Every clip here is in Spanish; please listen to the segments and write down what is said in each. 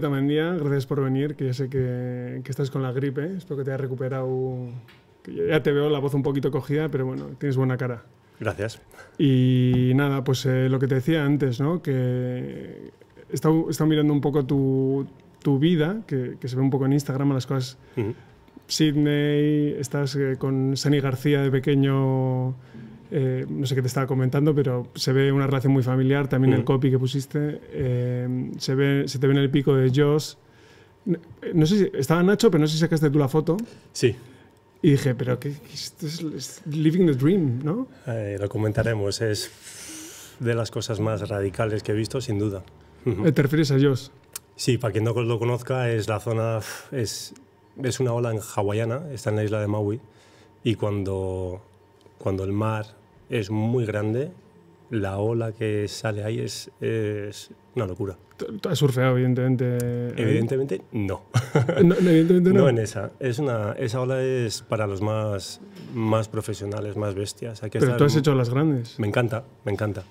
también día, gracias por venir, que ya sé que, estás con la gripe, ¿eh? espero que te hayas recuperado. Ya te veo la voz un poquito cogida, pero bueno, tienes buena cara. Gracias. Y nada, pues eh, lo que te decía antes, ¿no? Que he estado, mirando un poco tu, tu vida, que, se ve un poco en Instagram, las cosas. Sydney, estás eh, con Sani García de pequeño eh, no sé qué te estaba comentando, pero se ve una relación muy familiar, también el mm. copy que pusiste, eh, se, ve, se te ve en el pico de Josh. No, sé si estaba Nacho, pero no sé si sacaste tú la foto. Sí. Y dije, pero qué esto es, Living the Dream, ¿no? Eh, lo comentaremos, es de las cosas más radicales que he visto, sin duda. ¿Te refieres a Josh? Sí, para quien no lo conozca, es la zona, es, es una ola en hawaiana, está en la isla de Maui, y cuando cuando el mar es muy grande, la ola que sale ahí es, es una locura. ¿Tú has surfeado, evidentemente? Evidentemente no. no, evidentemente no. en esa. Es una, esa ola es para los más, más profesionales, más bestias. pero tú has hecho las grandes. Me encanta, me encanta.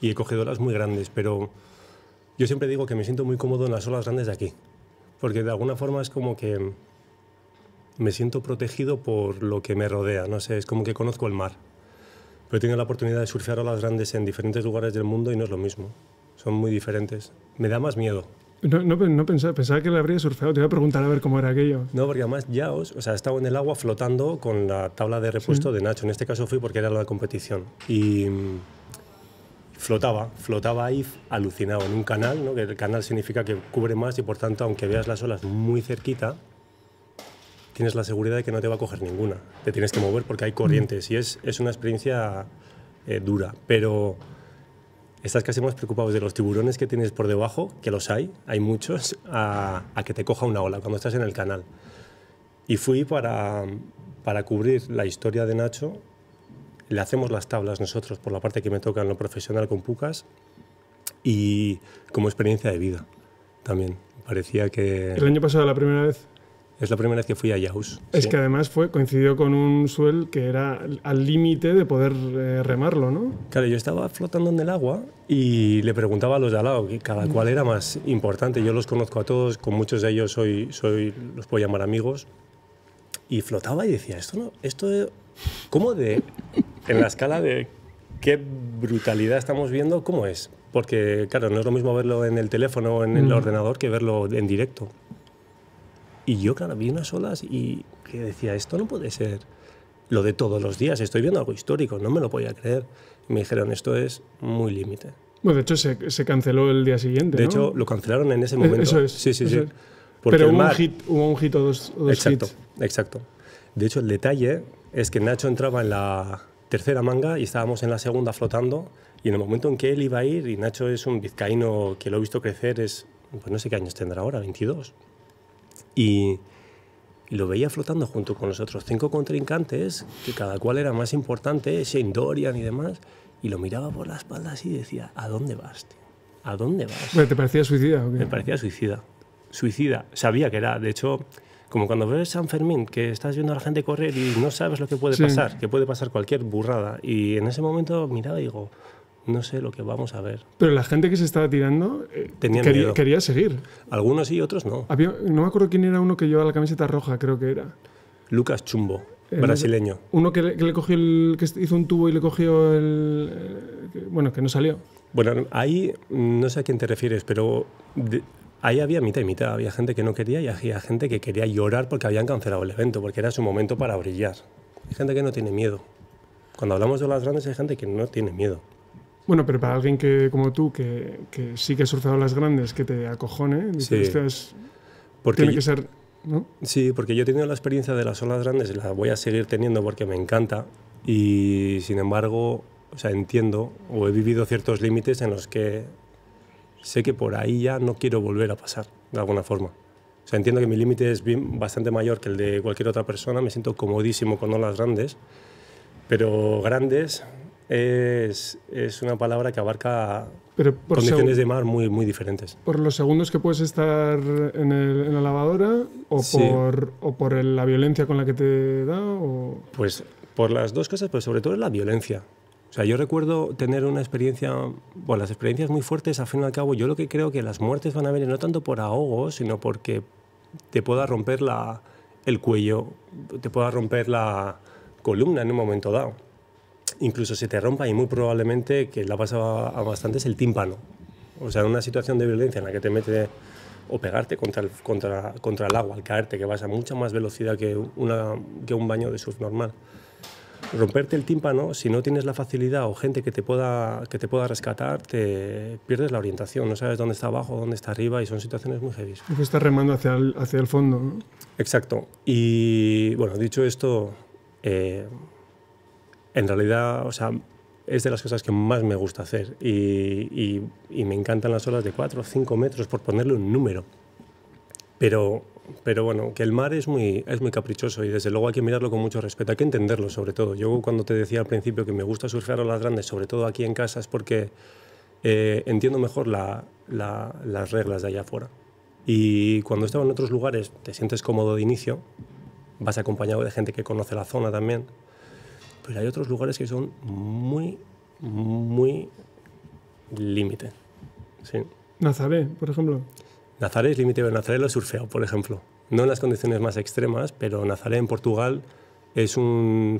Y he cogido las muy grandes, pero yo siempre digo que me siento muy cómodo en las olas grandes de aquí. Porque de alguna forma es como que me siento protegido por lo que me rodea, no sé, es como que conozco el mar. Pero he tenido la oportunidad de surfear olas grandes en diferentes lugares del mundo y no es lo mismo. Son muy diferentes. Me da más miedo. No, pensaba, que le habría surfeado. Te iba a preguntar a ver cómo era aquello. No, porque además ya os, o sea, estaba en el agua flotando con la tabla de repuesto de Nacho. En este caso fui porque era la competición. Y mm, flotaba, flotaba ahí alucinado en un canal, ¿no? que el canal significa que cubre más y por tanto, aunque veas las olas muy cerquita, tienes la seguridad de que no te va a coger ninguna. Te tienes que mover porque hay mm. corrientes y es, es una experiencia eh, dura, pero estás casi más preocupado de los tiburones que tienes por debajo, que los hay, hay muchos, a, a que te coja una ola cuando estás en el canal. Y fui para, para cubrir la historia de Nacho, le hacemos las tablas nosotros por la parte que me toca en lo profesional con Pucas y como experiencia de vida también. Parecía que... ¿El año pasado la primera vez? Es la primera vez que fui a Yaus. Es que además fue, coincidió con un suel que era al límite de poder eh, remarlo, ¿no? Claro, yo estaba flotando en el agua y le preguntaba a los de al lado, que cada mm. cual era más importante. Yo los conozco a todos, con muchos de ellos soy, soy, los puedo llamar amigos. Y flotaba y decía, esto no, esto, de, ¿cómo de, en la escala de qué brutalidad estamos viendo, cómo es? Porque, claro, no es lo mismo verlo en el teléfono o en el mm. ordenador que verlo en directo. Y yo, claro, vi unas olas y que decía, esto no puede ser lo de todos los días, estoy viendo algo histórico, no me lo podía creer. me dijeron, esto es muy límite. Bueno, de hecho se, canceló el día siguiente. De hecho, lo cancelaron en ese momento. Sí, sí, sí. Pero hubo, un hit, un o dos, o exacto, Exacto. De hecho, el detalle es que Nacho entraba en la tercera manga y estábamos en la segunda flotando. Y en el momento en que él iba a ir, y Nacho es un vizcaíno que lo he visto crecer, es, pues no sé qué años tendrá ahora, 22. Y, lo veía flotando junto con los otros cinco contrincantes, que cada cual era más importante, Shane Dorian y demás, y lo miraba por las espaldas y decía, ¿a dónde vas, tío? ¿A dónde vas? ¿Te parecía suicida? ¿o qué? Me parecía suicida. Suicida. Sabía que era, de hecho, como cuando ves San Fermín, que estás viendo a la gente correr y no sabes lo que puede pasar, que puede pasar cualquier burrada. Y en ese momento miraba y digo, no sé lo que vamos a ver. Pero la gente que se estaba tirando eh, quería, seguir. Algunos sí, otros no. no me acuerdo quién era uno que llevaba la camiseta roja, creo que era. Lucas Chumbo, eh, brasileño. Uno que le, cogió el, que hizo un tubo y le cogió el, eh, bueno, que no salió. Bueno, ahí mm, no sé a quién te refieres, pero ahí había mitad y mitad. Había gente que no quería y había gente que quería llorar porque habían cancelado el evento, porque era su momento para brillar. Hay gente que no tiene miedo. Cuando hablamos de las grandes hay gente que no tiene miedo. Bueno, pero para alguien que como tú, que, que sí que has las grandes, que te acojone, dices, este porque tiene que ser... ¿no? Sí, porque yo he tenido la experiencia de las olas grandes, y la voy a seguir teniendo porque me encanta y sin embargo, o sea, entiendo o he vivido ciertos límites en los que sé que por ahí ya no quiero volver a pasar, de alguna forma. entiendo que mi límite es bastante mayor que el de cualquier otra persona, me siento comodísimo con olas grandes, pero grandes es, una palabra que abarca condiciones de mar muy, muy diferentes. ¿Por los segundos que puedes estar en, la lavadora o por, la violencia con la que te da? O... Pues por las dos cosas, pero sobre todo es la violencia. O sea, yo recuerdo tener una experiencia, bueno, las experiencias muy fuertes, al fin y al cabo, yo lo que creo que las muertes van a venir no tanto por ahogo, sino porque te pueda romper el cuello, te pueda romper la columna en un momento dado incluso se te rompa y muy probablemente que la pasa a bastante es el tímpano. O sea, en una situación de violencia en la que te mete o pegarte contra el, contra, contra el agua al caerte, que vas a mucha más velocidad que, una, que un baño de surf normal. Romperte el tímpano, si no tienes la facilidad o gente que te pueda, que te pueda rescatar, te pierdes la orientación, no sabes dónde está abajo, dónde está arriba y son situaciones muy heavy. Y estás remando hacia el, hacia el fondo. Exacto. Y bueno, dicho esto, eh, en realidad, o sea, es de las cosas que más me gusta hacer y, me encantan las olas de 4 o 5 metros, por ponerle un número. Pero, pero bueno, que el mar es muy, es muy caprichoso y desde luego hay que mirarlo con mucho respeto, hay que entenderlo sobre todo. Yo cuando te decía al principio que me gusta surfear olas grandes, sobre todo aquí en casa, es porque eh, entiendo mejor las reglas de allá afuera. Y cuando estaba en otros lugares te sientes cómodo de inicio, vas acompañado de gente que conoce la zona también pero pues hay otros lugares que son muy, muy límite. Sí. Nazaré, por ejemplo. Nazaré es límite, pero Nazaré lo surfeo, por ejemplo. No en las condiciones más extremas, pero Nazaré en Portugal es un.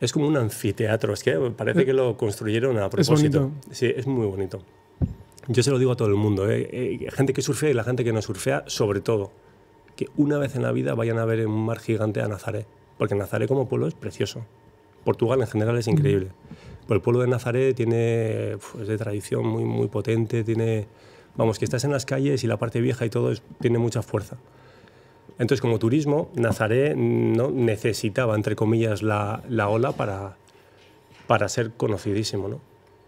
Es como un anfiteatro, es que parece eh, que lo construyeron a propósito. sí, es muy bonito. Yo se lo digo a todo el mundo, eh. Eh, gente que surfea y la gente que no surfea, sobre todo, que una vez en la vida vayan a ver un mar gigante a Nazaré, porque Nazaré como pueblo es precioso. Portugal en general es increíble. Pero el pueblo de Nazaré tiene, es de tradición muy, muy potente, tiene, vamos, que estás en las calles y la parte vieja y todo tiene mucha fuerza. Entonces, como turismo, Nazaré ¿no? necesitaba, entre comillas, la, ola para, para ser conocidísimo.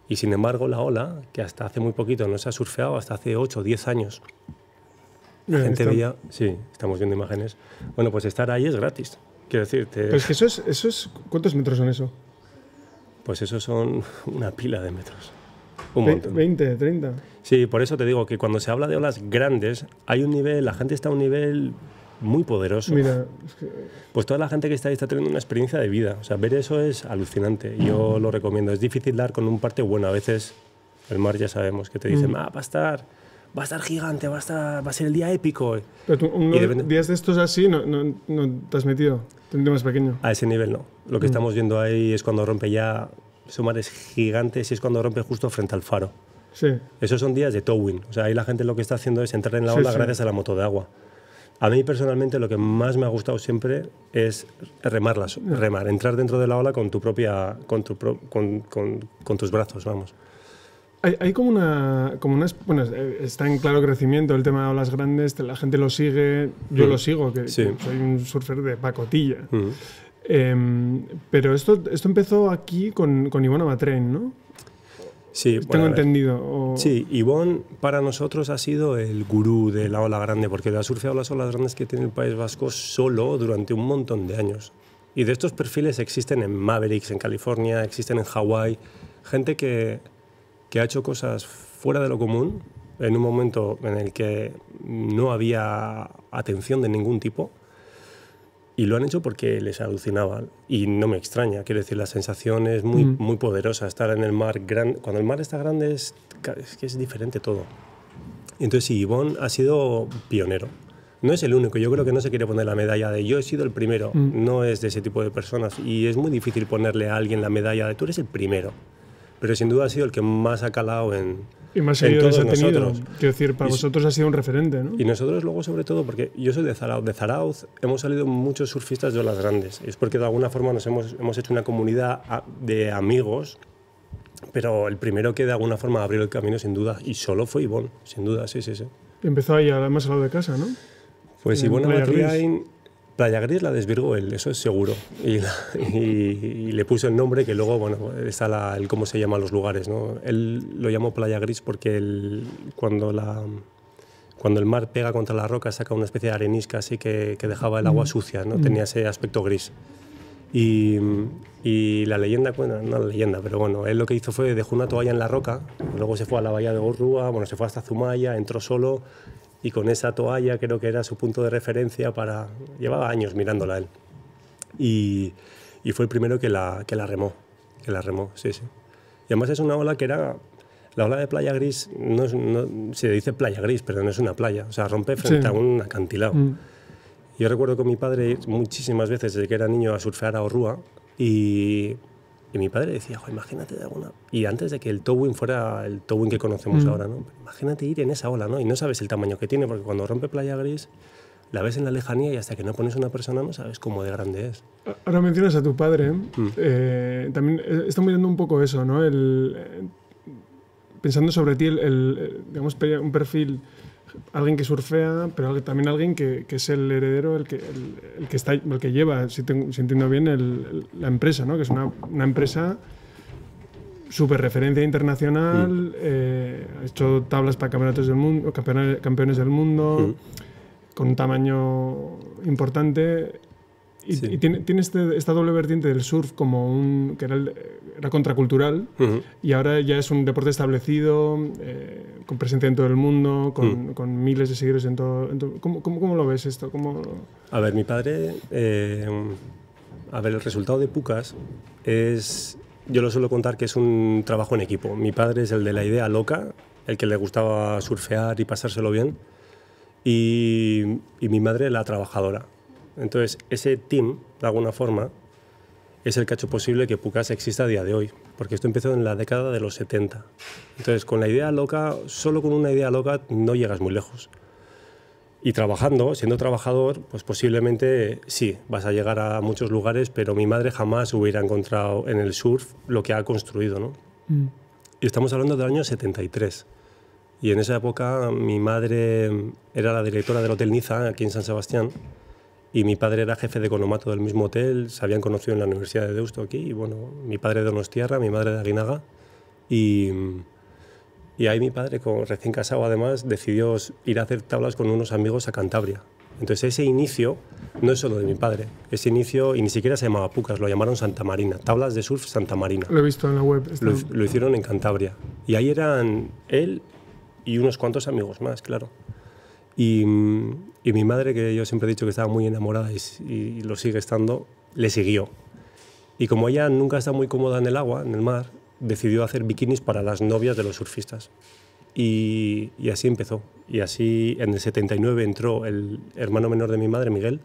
Y sin embargo, la ola, que hasta hace muy poquito no se ha surfeado, hasta hace 8 o 10 años, la gente veía, sí, estamos viendo imágenes, bueno, pues estar ahí es gratis. Quiero decirte. Pero es que eso es, eso es. ¿Cuántos metros son eso? Pues eso son una pila de metros. Un montón. 20, 30. Sí, por eso te digo que cuando se habla de olas grandes, hay un nivel, la gente está a un nivel muy poderoso. Mira, Pues toda la gente que está ahí está teniendo una experiencia de vida. O sea, ver eso es alucinante. Yo lo recomiendo. Es difícil dar con un parte bueno. A veces el mar ya sabemos que te dicen, mm. va a estar va a estar gigante, va a, va a ser el día épico días de estos así no, no, no te has metido, más pequeño. A ese nivel no. Lo que mm. estamos viendo ahí es cuando rompe ya mares gigantes y es cuando rompe justo frente al faro. Sí. Esos son días de towing. O sea, ahí la gente lo que está haciendo es entrar en la ola gracias a la moto de agua. A mí personalmente lo que más me ha gustado siempre es remarlas, remar, entrar dentro de la ola con tu propia, tu con, con, con tus brazos, vamos. Hay, como una. Como bueno, eh, está en claro crecimiento el tema de olas grandes, la gente lo sigue, yo lo mm. sigo, que, soy un surfer de pacotilla. Mm. Em, pero esto, esto empezó aquí con, con Ivona ¿no? Sí, tengo entendido. Sí, Ivonne para nosotros ha sido el gurú de la ola grande, porque ha surfeado las olas grandes que tiene el País Vasco solo durante un montón de años. Y de estos perfiles existen en Mavericks, en California, existen en Hawái, gente que, que ha hecho cosas fuera de lo común, en un momento en el que no había atención de ningún tipo. Y lo han hecho porque les alucinaba Y no me extraña, quiero decir, la sensación es muy, mm. muy poderosa. Estar en el mar, grande cuando el mar está grande, es, que es diferente todo. Entonces, sí, ha sido pionero. No es el único, yo creo que no se quiere poner la medalla de yo he sido el primero. Mm. No es de ese tipo de personas. Y es muy difícil ponerle a alguien la medalla de tú eres el primero pero sin duda ha sido el que más ha calado en, y más Nosotros. Quiero decir, para vosotros ha sido un referente, ¿no? Y nosotros luego, sobre todo, porque yo soy de Zarauz. De Zarauz hemos salido muchos surfistas de olas grandes. Es porque de alguna forma nos hemos, hemos hecho una comunidad de amigos, pero el primero que de alguna forma abrió el camino, sin duda, y solo fue Ivón, sin duda, sí, sí, sí. Empezó ahí, además, al lado de casa, ¿no? Pues Ivón Matriain Playa Gris la desvirgó él, eso es seguro. Y, le puso el nombre que luego, bueno, está el cómo se llaman los lugares, ¿no? Él lo llamó Playa Gris porque cuando, la, cuando el mar pega contra la roca saca una especie de arenisca así que, dejaba el agua mm. sucia, ¿no? Mm. Tenía ese aspecto gris. Y, la leyenda, bueno, no la leyenda, pero bueno, él lo que hizo fue dejó una toalla en la roca, luego se fue a la bahía de Gorrua, bueno, se fue hasta Zumaya, entró solo y con esa toalla creo que era su punto de referencia para... Llevaba años mirándola él. Y, fue el primero que la, que la remó, que la remó, sí, sí. Y además es una ola que era... La ola de playa gris, no, se dice playa gris, pero no es una playa, o sea, rompe frente a un acantilado. Mm. Yo recuerdo con mi padre muchísimas veces desde que era niño a surfear a Orrúa y y mi padre decía, imagínate de alguna. Y antes de que el towing fuera el towing que conocemos mm. ahora, ¿no? Imagínate ir en esa ola, ¿no? Y no sabes el tamaño que tiene, porque cuando rompe playa gris, la ves en la lejanía y hasta que no pones una persona no sabes cómo de grande es. Ahora mencionas a tu padre. Mm. Eh, también eh, está mirando un poco eso, ¿no? El, eh, pensando sobre ti, el, digamos, un perfil alguien que surfea, pero también alguien que, es el heredero, el que, el, que está, el que lleva, si, entiendo bien, la empresa, ¿no? que es una, empresa super referencia internacional, mm. eh, ha hecho tablas para campeonatos del mundo, campeones, del mundo, mm. con un tamaño importante y, tiene, tiene este, esta doble vertiente del surf como un. que era, contracultural y ahora ya es un deporte establecido, eh, con presencia en todo el mundo, con, miles de seguidores en todo. ¿Cómo, cómo, cómo, lo ves esto? ¿Cómo... A ver, mi padre. Eh, a ver, el resultado de Pucas es. Yo lo suelo contar que es un trabajo en equipo. Mi padre es el de la idea loca, el que le gustaba surfear y pasárselo bien. Y, y mi madre, la trabajadora entonces, ese team, de alguna forma, es el que ha hecho posible que Pucas exista a día de hoy, porque esto empezó en la década de los 70. Entonces, con la idea loca, solo con una idea loca no llegas muy lejos. Y trabajando, siendo trabajador, pues posiblemente sí, vas a llegar a muchos lugares, pero mi madre jamás hubiera encontrado en el surf lo que ha construido, ¿no? Mm. Y estamos hablando del año 73. Y en esa época mi madre era la directora del Hotel Niza, aquí en San Sebastián, y mi padre era jefe de economato del mismo hotel, se habían conocido en la Universidad de Deusto aquí, y bueno, mi padre de Donostierra, mi madre de Aguinaga, y, y ahí mi padre, con recién casado además, decidió ir a hacer tablas con unos amigos a Cantabria. Entonces ese inicio no es solo de mi padre, ese inicio, y ni siquiera se llamaba Pucas, lo llamaron Santa Marina, tablas de surf Santa Marina. Lo he visto en la web. Lo, lo hicieron en Cantabria. Y ahí eran él y unos cuantos amigos más, claro. Y, mm, y mi madre, que yo siempre he dicho que estaba muy enamorada y, lo sigue estando, le siguió. Y como ella nunca está muy cómoda en el agua, en el mar, decidió hacer bikinis para las novias de los surfistas. Y, así empezó. Y así en el 79 entró el hermano menor de mi madre, Miguel,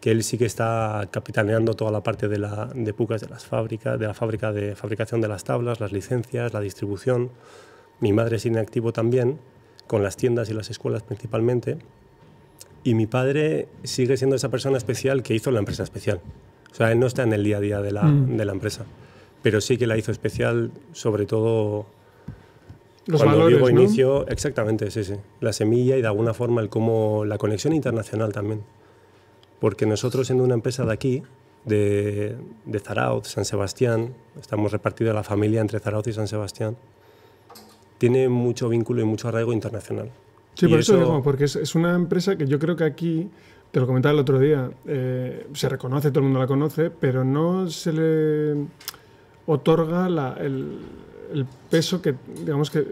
que él sí que está capitaneando toda la parte de, la, de pucas de las fábricas, de la fábrica de fabricación de las tablas, las licencias, la distribución. Mi madre es inactivo también, con las tiendas y las escuelas principalmente. Y mi padre sigue siendo esa persona especial que hizo la empresa especial. O sea, él no está en el día a día de la, mm. de la empresa, pero sí que la hizo especial, sobre todo los Cuando valores, inicio, exactamente, sí, sí. La semilla y de alguna forma el cómo la conexión internacional también. Porque nosotros siendo una empresa de aquí, de, de San Sebastián, estamos repartidos la familia entre Zarauz y San Sebastián, tiene mucho vínculo y mucho arraigo internacional. Sí, por eso, digo, porque es, una empresa que yo creo que aquí, te lo comentaba el otro día, eh, se reconoce, todo el mundo la conoce, pero no se le otorga el, peso que, digamos que,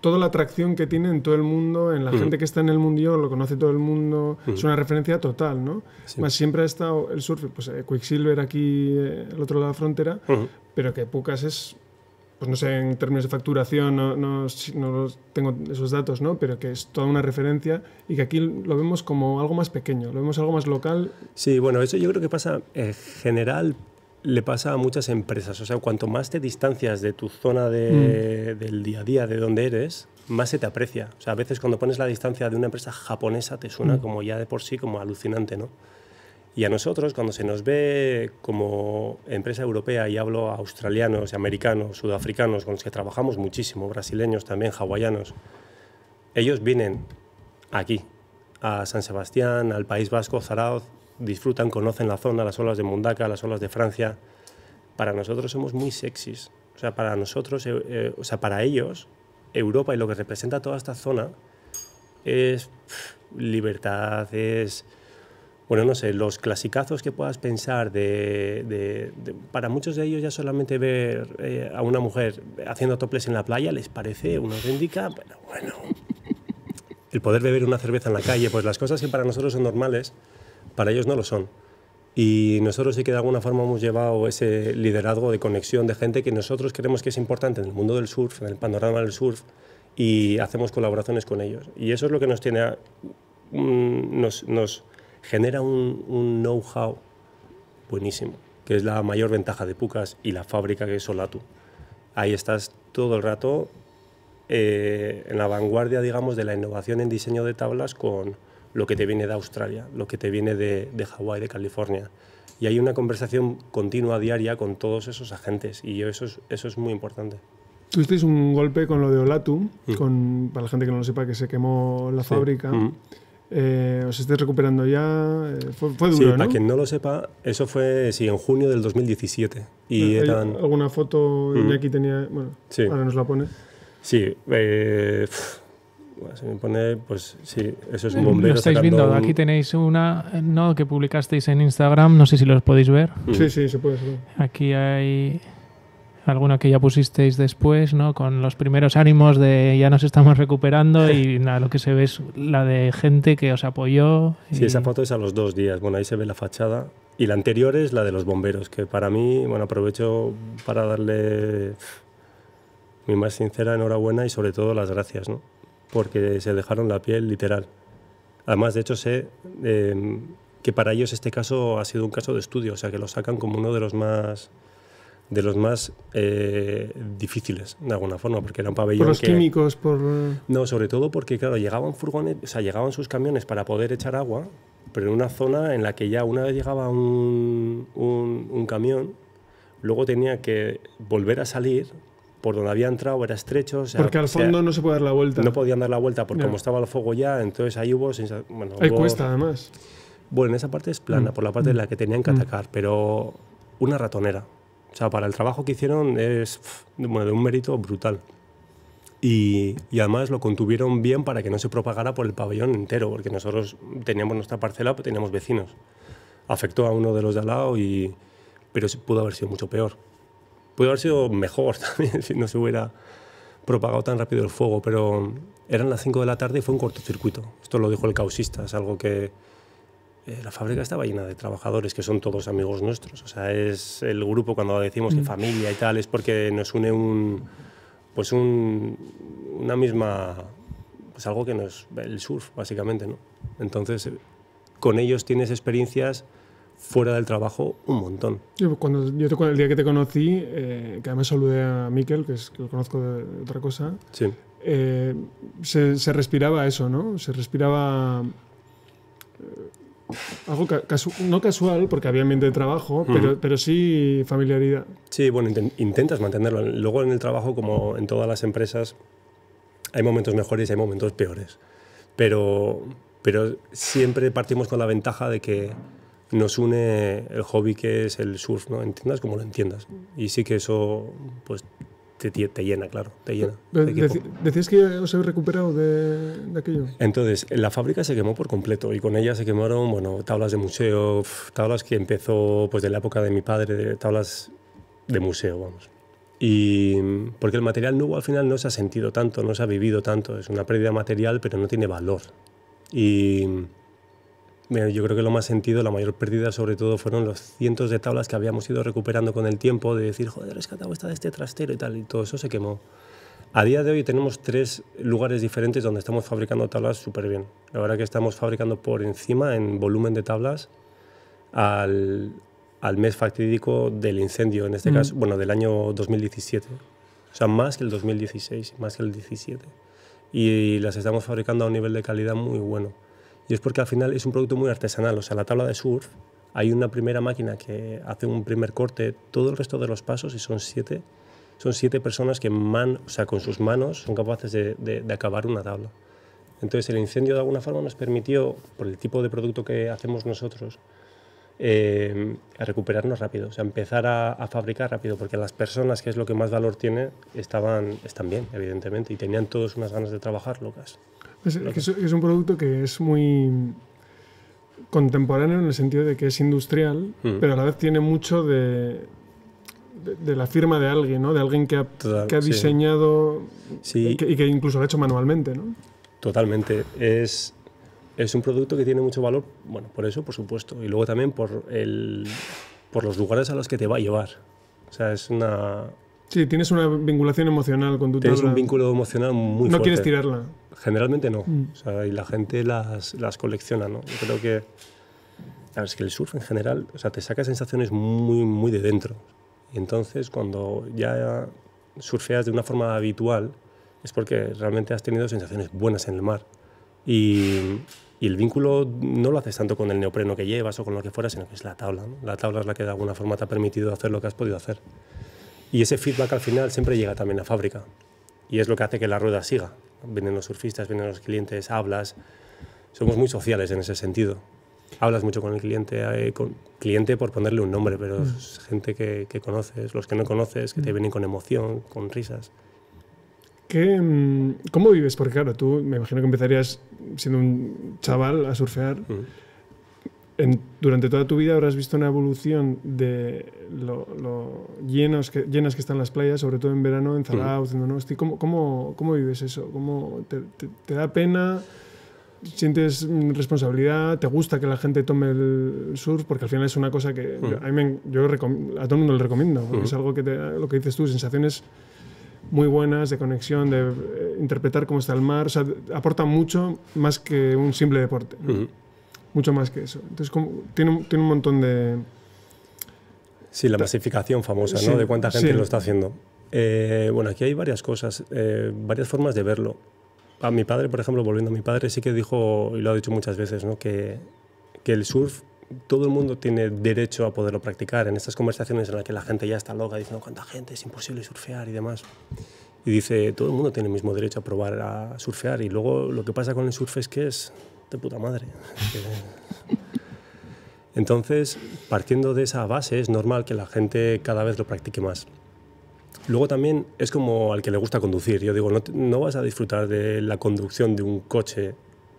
toda la atracción que tiene en todo el mundo, en la mm. gente que está en el Mundial, lo conoce todo el mundo, mm. es una referencia total, ¿no? Más siempre ha estado el surf, pues eh, Quicksilver aquí, eh, al otro lado de la frontera, pero que Pucas es pues no sé, en términos de facturación, no, tengo esos datos, Pero que es toda una referencia y que aquí lo vemos como algo más pequeño, lo vemos algo más local. Sí, bueno, eso yo creo que pasa en general, le pasa a muchas empresas. O sea, cuanto más te distancias de tu zona de, mm. del día a día, de donde eres, más se te aprecia. O sea, a veces cuando pones la distancia de una empresa japonesa te suena mm. como ya de por sí como alucinante, ¿no? Y a nosotros, cuando se nos ve como empresa europea, y hablo a australianos, americanos, sudafricanos, con los que trabajamos muchísimo, brasileños también, hawaianos, ellos vienen aquí, a San Sebastián, al País Vasco, Zarao, disfrutan, conocen la zona, las olas de Mundaca, las olas de Francia. Para nosotros somos muy sexys. O sea, para nosotros, eh, eh, o sea, para ellos, Europa y lo que representa toda esta zona es libertad, es bueno, no sé, los clasicazos que puedas pensar de, para muchos de ellos ya solamente ver eh, a una mujer haciendo toples en la playa les parece una auténtica, bueno, bueno. El poder beber una cerveza en la calle, pues las cosas que para nosotros son normales, para ellos no lo son. Y nosotros sí que de alguna forma hemos llevado ese liderazgo de conexión de gente que nosotros creemos que es importante en el mundo del surf, en el panorama del surf, y hacemos colaboraciones con ellos. Y eso es lo que nos tiene, a, mm, nos, nos, genera un, know-how buenísimo, que es la mayor ventaja de Pucas y la fábrica que es Olatu. Ahí estás todo el rato eh, en la vanguardia, digamos, de la innovación en diseño de tablas con lo que te viene de Australia, lo que te viene de, Hawái, de California. Y hay una conversación continua, diaria, con todos esos agentes y eso es, eso es muy importante. Tuvisteis un golpe con lo de Olatu, mm. con, para la gente que no lo sepa, que se quemó la fábrica. Mm. Eh, os estáis recuperando ya. Eh, fue, duro. Sí, para quien no lo sepa, eso fue sí, en junio del 2017. Eh, ¿Alguna foto mm. aquí tenía? Bueno, ahora nos la pone. Sí, eh, se me pone, pues sí, eso es un bombero. estáis viendo, aquí tenéis una no que publicasteis en Instagram, no sé si los podéis ver. Mm. Sí, sí, se puede. ver. Aquí hay alguna que ya pusisteis después, ¿no? Con los primeros ánimos de ya nos estamos recuperando y nada, lo que se ve es la de gente que os apoyó. Sí, esa foto es a los dos días. Bueno, ahí se ve la fachada. Y la anterior es la de los bomberos, que para mí, bueno, aprovecho para darle mi más sincera enhorabuena y sobre todo las gracias, ¿no? Porque se dejaron la piel literal. Además, de hecho, sé em, que para ellos este caso ha sido un caso de estudio, o sea, que lo sacan como uno de los más de los más eh, difíciles, de alguna forma, porque eran pabellones. Por los químicos, por. No, sobre todo porque, claro, llegaban furgones, o sea, llegaban sus camiones para poder echar agua, pero en una zona en la que ya una vez llegaba un, un, camión, luego tenía que volver a salir por donde había entrado era estrecho. porque al fondo no se puede dar la vuelta. No podían dar la vuelta porque como estaba el fuego ya, entonces ahí hubo... Bueno, cuesta además. Bueno, esa parte es plana, mm. por la parte en la que tenían que mm. atacar, pero una ratonera. O sea, para el trabajo que hicieron es bueno, de un mérito brutal. Y, y, además lo contuvieron bien para que no se propagara por el pabellón entero, porque nosotros teníamos nuestra parcela, pero teníamos vecinos. Afectó a uno de los de al lado, y, pero pudo haber sido mucho peor. Pudo haber sido mejor también si no se hubiera propagado tan rápido el fuego, pero eran las 5 de la tarde y fue un cortocircuito. Esto lo dijo el causista, es algo que, eh, la fábrica estaba llena de trabajadores que son todos amigos nuestros. O sea, es el grupo cuando decimos mm. familia y tal, es porque nos une un, pues un, una misma, pues algo que nos, el surf básicamente, ¿no? Entonces, con ellos tienes experiencias fuera del trabajo un montón. Yo, pues, cuando, yo el día que te conocí, eh, que además saludé a Miquel, que, es, que lo conozco de, otra cosa, sí. Eh, se, respiraba eso, ¿no? Se respiraba algo no casual, porque había ambiente de trabajo, pero, sí familiaridad. Sí, bueno, intentas mantenerlo. Luego en el trabajo, como en todas las empresas, hay momentos mejores y hay momentos peores. Pero, pero siempre partimos con la ventaja de que nos une el hobby que es el surf, ¿no? Entiendas como lo entiendas. Y sí que eso, pues te, llena, claro, te llena. decías que os habéis recuperado de, de, aquello. Entonces, la fábrica se quemó por completo y con ella se quemaron, bueno, tablas de museo, tablas que empezó pues de la época de mi padre, tablas de museo, vamos. Y porque el material nuevo al final no se ha sentido tanto, no se ha vivido tanto, es una pérdida material, pero no tiene valor. Y yo creo que lo más sentido, la mayor pérdida sobre todo fueron los cientos de tablas que habíamos ido recuperando con el tiempo de decir, joder, rescatado esta de este trastero y tal, y todo eso se quemó. A día de hoy tenemos tres lugares diferentes donde estamos fabricando tablas súper bien. La verdad que estamos fabricando por encima en volumen de tablas al, al mes fatídico del incendio, en este mm. caso, bueno, del año 2017. O sea, más que el 2016, más que el 2017. Y las estamos fabricando a un nivel de calidad muy bueno. Y es porque al final es un producto muy artesanal. O sea, la tabla de surf, hay una primera máquina que hace un primer corte, todo el resto de los pasos, y son siete, son siete personas que man, o sea, con sus manos son capaces de, acabar una tabla. Entonces el incendio de alguna forma nos permitió, por el tipo de producto que hacemos nosotros, eh, recuperarnos rápido, o sea, empezar a, a, fabricar rápido, porque las personas, que es lo que más valor tiene, estaban, están bien, evidentemente, y tenían todas unas ganas de trabajar locas. Es, un producto que es muy contemporáneo en el sentido de que es industrial, mm. pero a la vez tiene mucho de, de, la firma de alguien, ¿no? De alguien que ha, diseñado sí. y que incluso lo ha hecho manualmente, ¿no? Totalmente. Es, es un producto que tiene mucho valor, bueno, por eso, por supuesto, y luego también por, el, por los lugares a los que te va a llevar. O sea, es una, Sí, tienes una vinculación emocional con tu Tienes un vínculo emocional muy no fuerte. No quieres tirarla. Generalmente no. Mm. y la gente las, las colecciona, ¿no? Yo creo que. A es que el surf en general, o sea, te saca sensaciones muy, muy de dentro. Y entonces, cuando ya surfeas de una forma habitual, es porque realmente has tenido sensaciones buenas en el mar. Y, y, el vínculo no lo haces tanto con el neopreno que llevas o con lo que fuera, sino que es la tabla. La tabla es la que de alguna forma te ha permitido hacer lo que has podido hacer. Y ese feedback al final siempre llega también a fábrica. Y es lo que hace que la rueda siga. Vienen los surfistas, vienen los clientes, hablas. Somos muy sociales en ese sentido. Hablas mucho con el cliente, eh, con, cliente por ponerle un nombre, pero es mm. gente que, conoces, los que no conoces, que te mm. vienen con emoción, con risas. ¿Qué, mm, ¿Cómo vives? Porque claro, tú me imagino que empezarías siendo un chaval a surfear durante toda tu vida habrás visto una evolución de lo, llenos que, llenas que están las playas, sobre todo en verano, en Zarauz, mm. en Donosti. ¿Cómo, cómo, cómo vives eso? ¿Cómo te, da pena? ¿Sientes responsabilidad? ¿Te gusta que la gente tome el surf? Porque al final es una cosa que mm. a, mí yo a todo el mundo le recomiendo, es mm. algo que lo que dices tú, sensaciones muy buenas de conexión, de eh, interpretar cómo está el mar, o sea, aporta mucho más que un simple deporte mucho más que eso. Entonces, como, tiene, un montón de... Sí, la masificación famosa, ¿no? de cuánta gente lo está haciendo. Eh, bueno, aquí hay varias cosas, eh, varias formas de verlo. A mi padre, por ejemplo, volviendo a mi padre, sí que dijo, y lo ha dicho muchas veces, ¿no? que, que el surf todo el mundo tiene derecho a poderlo practicar. En estas conversaciones en las que la gente ya está loca, diciendo cuánta gente, es imposible surfear y demás. Y dice, todo el mundo tiene el mismo derecho a probar a surfear. Y luego lo que pasa con el surf es que es de puta madre. Entonces, partiendo de esa base, es normal que la gente cada vez lo practique más. Luego también es como al que le gusta conducir. Yo digo, no, vas a disfrutar de la conducción de un coche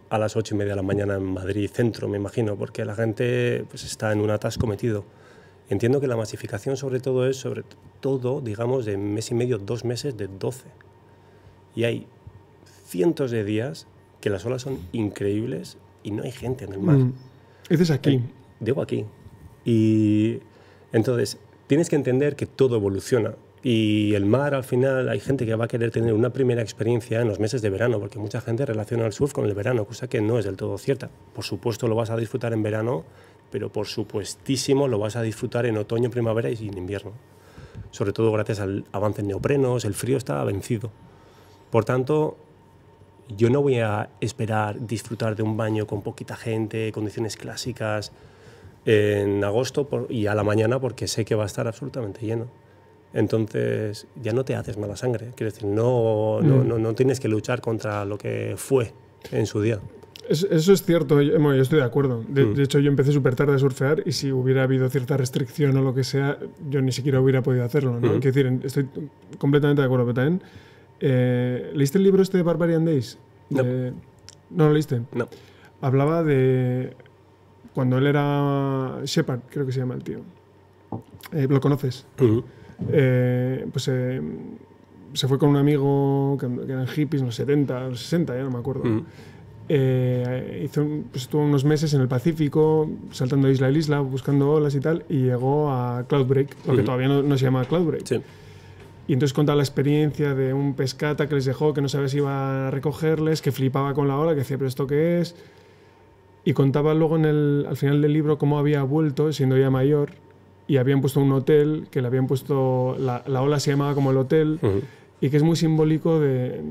a las ocho y media de la mañana en Madrid centro, me imagino, porque la gente pues, está en un atasco metido. Entiendo que la masificación sobre todo es, sobre todo, digamos, de mes y medio, dos meses de 12. Y hay cientos de días que las olas son increíbles y no hay gente en el mar. Mm. es aquí. Eh, digo aquí. Y entonces tienes que entender que todo evoluciona. Y el mar, al final, hay gente que va a querer tener una primera experiencia en los meses de verano, porque mucha gente relaciona el surf con el verano, cosa que no es del todo cierta. Por supuesto, lo vas a disfrutar en verano, pero por supuestísimo lo vas a disfrutar en otoño, primavera y en invierno. Sobre todo gracias al avance en neoprenos, el frío está vencido. Por tanto, yo no voy a esperar disfrutar de un baño con poquita gente, condiciones clásicas, en agosto y a la mañana porque sé que va a estar absolutamente lleno. Entonces ya no te haces mala sangre, quiero decir, no, no, mm. no, tienes que luchar contra lo que fue en su día. eso es cierto, yo estoy de acuerdo. Mm. De, hecho, yo empecé súper tarde a surfear y si hubiera habido cierta restricción o lo que sea, yo ni siquiera hubiera podido hacerlo. ¿no? Mm. Quiero decir, estoy completamente de acuerdo, pero también eh, ¿Leíste el libro este de Barbarian Days? No. Eh, ¿No lo leíste? No. Hablaba de cuando él era Shepard, creo que se llama el tío. Eh, ¿Lo conoces? Eh, pues se fue con un amigo que, eran hippies en los 70, los 60, ya no me acuerdo. hizo, pues estuvo unos meses en el Pacífico, saltando isla a isla, buscando olas y tal, y llegó a Cloudbreak, lo que todavía no, no, se llama Cloudbreak. Sí. Y entonces contaba la experiencia de un pescata que les dejó, que no sabía si iba a recogerles, que flipaba con la ola, que decía, pero esto qué es. Y contaba luego en el, al final del libro cómo había vuelto, siendo ya mayor, y habían puesto un hotel, que le habían puesto, la, ola se llamaba como el hotel, y que es muy simbólico de,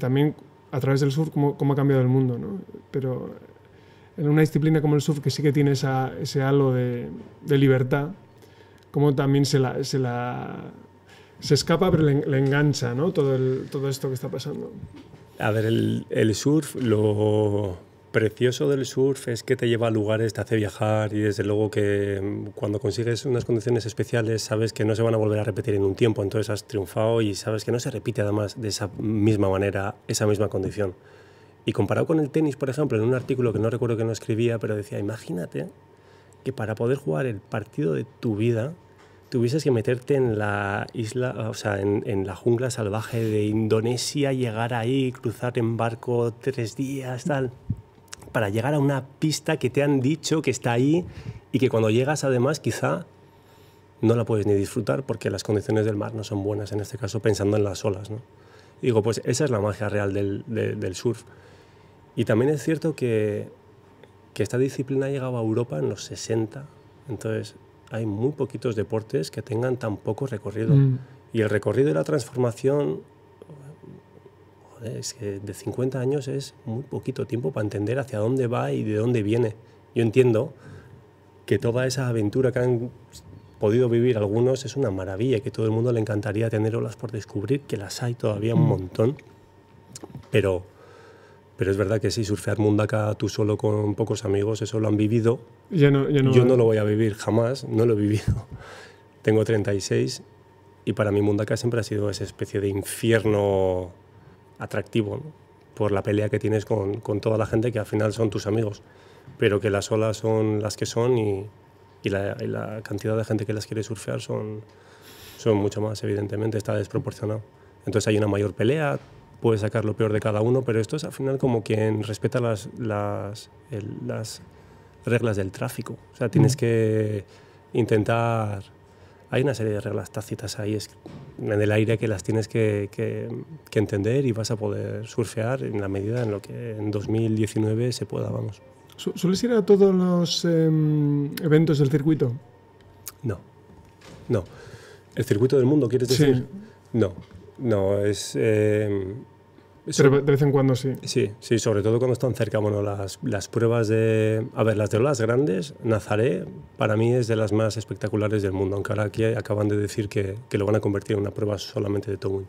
también a través del surf cómo, cómo ha cambiado el mundo. ¿no? Pero en una disciplina como el surf, que sí que tiene ese halo de, libertad, cómo también se la se escapa, pero le, engancha ¿no? todo, todo esto que está pasando. A ver, el, el, surf, lo precioso del surf es que te lleva a lugares, te hace viajar y desde luego que mm, cuando consigues unas condiciones especiales sabes que no se van a volver a repetir en un tiempo, entonces has triunfado y sabes que no se repite además de esa misma manera, esa misma condición. Y comparado con el tenis, por ejemplo, en un artículo que no recuerdo que no escribía, pero decía, imagínate que para poder jugar el partido de tu vida tuvieses que meterte en la isla, o sea, en, la jungla salvaje de Indonesia, llegar ahí, cruzar en barco tres días, tal, para llegar a una pista que te han dicho que está ahí y que cuando llegas además quizá no la puedes ni disfrutar porque las condiciones del mar no son buenas, en este caso pensando en las olas. ¿no? Digo, pues esa es la magia real del, surf. Y también es cierto que, que esta disciplina ha llegado a Europa en los 60, entonces hay muy poquitos deportes que tengan tan poco recorrido. Mm. Y el recorrido de la transformación joder, es que de 50 años es muy poquito tiempo para entender hacia dónde va y de dónde viene. Yo entiendo que toda esa aventura que han podido vivir algunos es una maravilla, que todo el mundo le encantaría tener olas por descubrir, que las hay todavía un mm. montón, pero pero es verdad que sí, surfear Mundaka tú solo con pocos amigos, eso lo han vivido. Yo no lo voy a vivir jamás, no lo he vivido. Tengo 36 y para mí Mundaka siempre ha sido esa especie de infierno atractivo por la pelea que tienes con, toda la gente que al final son tus amigos, pero que las olas son las que son y, la, y la, cantidad de gente que las quiere surfear son, son mucho más, evidentemente, está desproporcionado. Entonces hay una mayor pelea, puedes sacar lo peor de cada uno, pero esto es al final como quien respeta las, las, las reglas del tráfico. O sea, tienes mm. que intentar... Hay una serie de reglas tácitas ahí en el aire que las tienes que, que, entender y vas a poder surfear en la medida en lo que en 2019 se pueda, vamos. ¿Sueles ir a todos los em, eventos del circuito? No, no. ¿El circuito del mundo, quieres decir? No, no, em, es... pero de vez en cuando sí. Sí, sí, sobre todo cuando están cerca. Bueno, las, las pruebas de. A ver, las de olas grandes, Nazaré, para mí es de las más espectaculares del mundo, aunque ahora aquí acaban de decir que, que lo van a convertir en una prueba solamente de towing.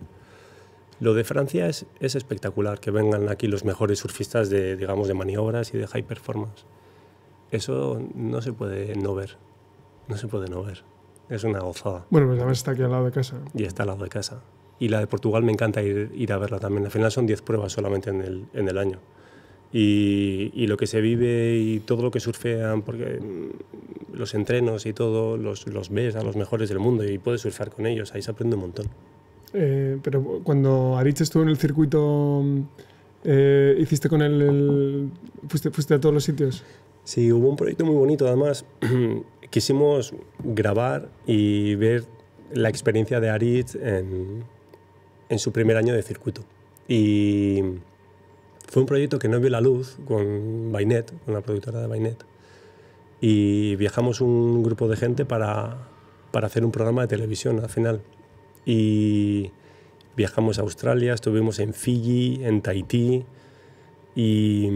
Lo de Francia es, es espectacular, que vengan aquí los mejores surfistas de, digamos, de maniobras y de high performance. Eso no se puede no ver. No se puede no ver. Es una gozada. Bueno, pues además está aquí al lado de casa. Y está al lado de casa y la de Portugal me encanta ir, ir a verla también. Al final son 10 pruebas solamente en el, en el año. Y, y, lo que se vive y todo lo que surfean, porque mm, los entrenos y todo, los, los ves a los mejores del mundo y puedes surfear con ellos, ahí se aprende un montón. Eh, pero cuando Aritz estuvo en el circuito, eh, ¿hiciste con él fuiste, fuiste a todos los sitios? Sí, hubo un proyecto muy bonito, además quisimos grabar y ver la experiencia de Aritz en, en su primer año de circuito. Y fue un proyecto que no vio la luz con Bainet, con la productora de Bainet. Y viajamos un grupo de gente para, hacer un programa de televisión al final. Y viajamos a Australia, estuvimos en Fiji, en Tahití. Y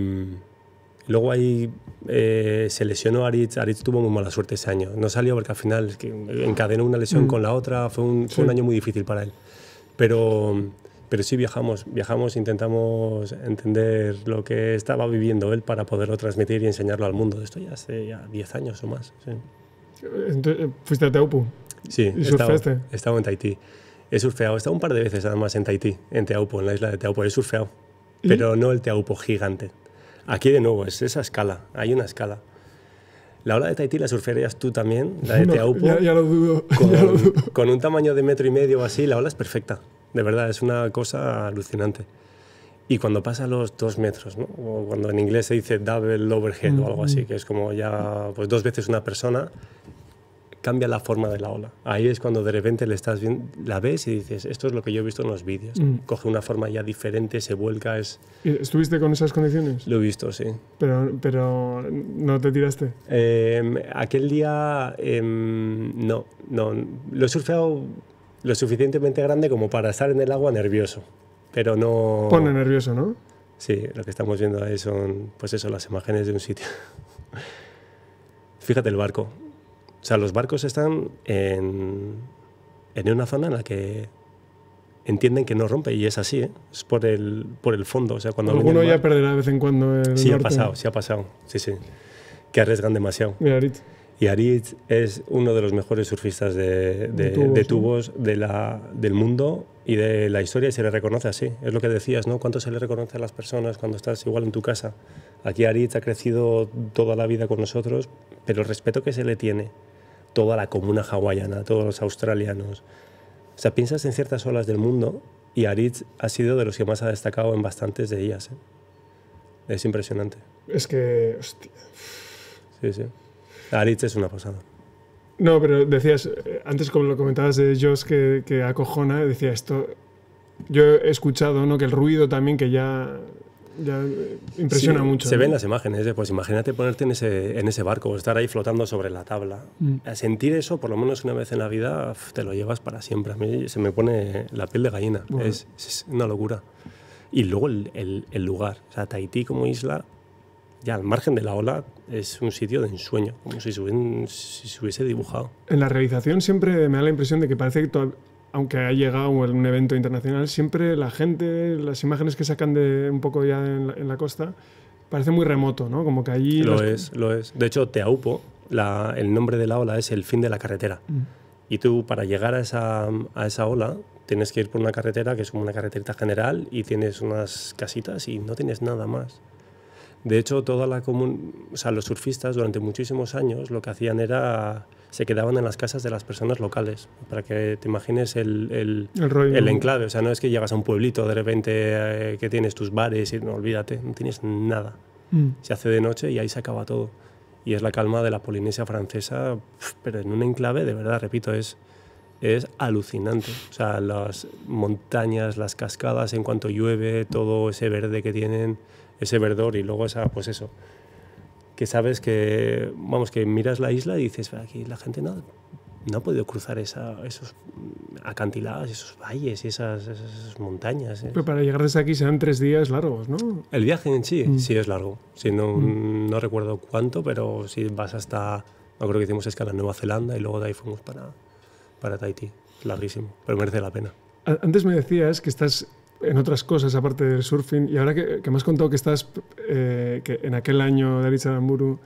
luego ahí eh, se lesionó Aritz. Aritz tuvo muy mala suerte ese año. No salió porque al final encadenó una lesión mm. con la otra. Fue un año muy difícil para él. Pero, pero sí viajamos, viajamos, intentamos entender lo que estaba viviendo él para poderlo transmitir y enseñarlo al mundo. Esto ya hace ya 10 años o más. Eh, ¿Fuiste a Teupu? Sí, ¿Y surfeaste? he estado en Tahití. He surfeado, he estado un par de veces además en Tahití, en Teaupo, en la isla de Teaupo. He surfeado, pero no el Teaupo gigante. Aquí de nuevo es esa escala, hay una escala. La ola de Tahití la surferías tú también, la de Teaupo. Ya, lo dudo, con, un tamaño de metro y medio o así, la ola es perfecta. De verdad, es una cosa alucinante. Y cuando pasa los dos metros, o cuando en inglés se dice double overhead o algo así, mm. que es como ya pues, dos veces una persona cambia la forma de la ola. Ahí es cuando de repente le estás la ves y dices, esto es lo que yo he visto en los vídeos. Mm. Coge una forma ya diferente, se vuelca. Es... ¿Estuviste con esas condiciones? Lo he visto, sí. Pero, pero no te tiraste. Em, aquel día em, no, no. Lo he surfeado lo suficientemente grande como para estar en el agua nervioso. Pero no. Pone nervioso, ¿no? Sí, lo que estamos viendo ahí son, pues eso, las imágenes de un sitio. Fíjate el barco. O sea, los barcos están en, en una zona en la que entienden que no rompe y es así, ¿eh? es por el, por el fondo. O sea, cuando Alguno ya perderá de vez en cuando el Sí, ha pasado, sí ha pasado, sí, sí. Que arriesgan demasiado. Y Aritz. Y es uno de los mejores surfistas de, de, tubos, de del mundo y de la historia y se le reconoce así. Es lo que decías, ¿no? ¿Cuánto se le reconoce a las personas cuando estás igual en tu casa? Aquí Aritz ha crecido toda la vida con nosotros, pero el respeto que se le tiene toda la comuna hawaiana, todos los australianos. O sea, piensas en ciertas olas del mundo y Aritz ha sido de los que más ha destacado en bastantes de ellas. ¿eh? Es impresionante. Es que. Sí, sí. Aritz es una pasada. No, pero decías, eh, antes como lo comentabas de Josh que, que acojona, decía esto. Yo he escuchado ¿no? que el ruido también, que ya eh, impresiona mucho. Se ven las imágenes, ¿eh? pues imagínate ponerte en ese, en ese barco, estar ahí flotando sobre la tabla. Mm. sentir eso, por lo menos una vez en la vida, te lo llevas para siempre. A mí se me pone la piel de gallina, es, una locura. Y luego el, lugar, o sea, Tahití como isla, ya al margen de la ola, es un sitio de ensueño, como si se, hubiese dibujado. En la realización siempre me da la impresión de que parece que aunque ha llegado un evento internacional, siempre la gente, las imágenes que sacan de un poco ya en la, costa, parece muy remoto, ¿no? Como que allí... Lo es, lo es. De hecho, Teaupo, la, el nombre de la ola es el fin de la carretera. Mm. Y tú, para llegar a esa, a esa ola, tienes que ir por una carretera que es como una carreterita general y tienes unas casitas y no tienes nada más. De hecho, toda la comun... o sea, los surfistas durante muchísimos años lo que hacían era se quedaban en las casas de las personas locales, para que te imagines el, el, el, enclave. O sea, no es que llegas a un pueblito de repente eh, que tienes tus bares y no, olvídate, no tienes nada. Mm. Se hace de noche y ahí se acaba todo. Y es la calma de la Polinesia francesa, pero en un enclave, de verdad, repito, es, es alucinante. O sea, las montañas, las cascadas, en cuanto llueve, todo ese verde que tienen, ese verdor y luego esa, pues eso, que sabes que, vamos, que miras la isla y dices, aquí la gente no, no ha podido cruzar esa, esos acantilados, esos valles y esas, esas, montañas. ¿eh? Pero para llegar desde aquí serán tres días largos, ¿no? El viaje en sí, mm. sí es largo. si no, mm. no recuerdo cuánto, pero si vas hasta, no creo que hicimos escala en Nueva Zelanda y luego de ahí fuimos para, para Tahití. Larguísimo, pero merece la pena. Antes me decías que estás en otras cosas aparte del surfing. Y ahora que, que me has contado que estás, eh, que en aquel año de Damburu,